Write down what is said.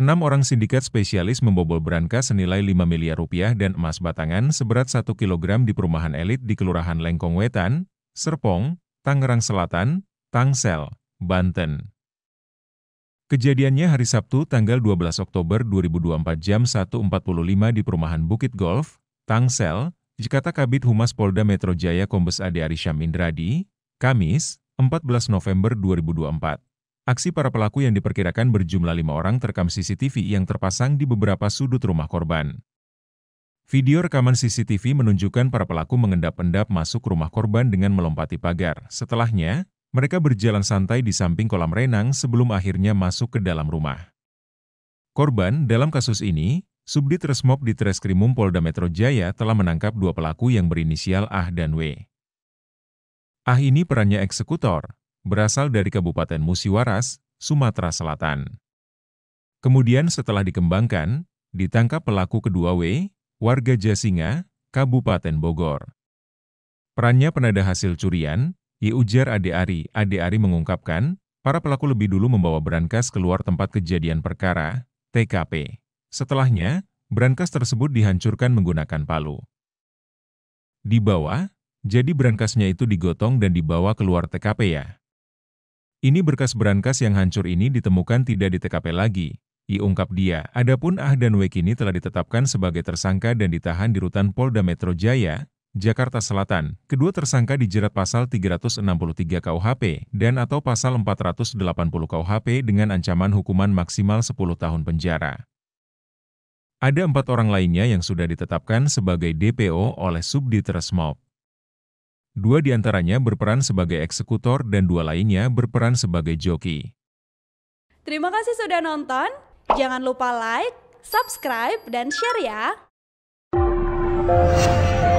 Enam orang sindikat spesialis membobol berankas senilai 5 miliar rupiah dan emas batangan seberat 1 kg di perumahan elit di Kelurahan Lengkong Wetan, Serpong, Tangerang Selatan, Tangsel, Banten. Kejadiannya hari Sabtu tanggal 12 Oktober 2024 jam 1.45 di perumahan Bukit Golf, Tangsel, Jakarta Kabit Humas Polda Metro Jaya Kombes Ade Arisham Indradi, Kamis, 14 November 2024. Aksi para pelaku yang diperkirakan berjumlah lima orang terekam CCTV yang terpasang di beberapa sudut rumah korban. Video rekaman CCTV menunjukkan para pelaku mengendap-endap masuk rumah korban dengan melompati pagar. Setelahnya, mereka berjalan santai di samping kolam renang sebelum akhirnya masuk ke dalam rumah. Korban dalam kasus ini, Subdit Resmob di Treskrimum Polda Metro Jaya telah menangkap dua pelaku yang berinisial A dan W. Ah ini perannya eksekutor, berasal dari Kabupaten Musiwaras, Sumatera Selatan. Kemudian setelah dikembangkan, ditangkap pelaku kedua W, warga Jasinga, Kabupaten Bogor. Perannya penada hasil curian, I ujar Ade Ari. Ade Ari mengungkapkan, para pelaku lebih dulu membawa berangkas keluar tempat kejadian perkara, TKP. Setelahnya, berangkas tersebut dihancurkan menggunakan palu. Di bawah, jadi berangkasnya itu digotong dan dibawa keluar TKP ya. Ini berkas-berangkas yang hancur ini ditemukan tidak di TKP lagi, Ungkap dia. Adapun Ah dan Wei kini telah ditetapkan sebagai tersangka dan ditahan di rutan Polda Metro Jaya, Jakarta Selatan. Kedua tersangka dijerat pasal 363 KUHP dan atau pasal 480 KUHP dengan ancaman hukuman maksimal 10 tahun penjara. Ada empat orang lainnya yang sudah ditetapkan sebagai DPO oleh Subdit Resmob. Dua di antaranya berperan sebagai eksekutor dan dua lainnya berperan sebagai joki. Terima kasih sudah nonton. Jangan lupa like, subscribe, dan share ya.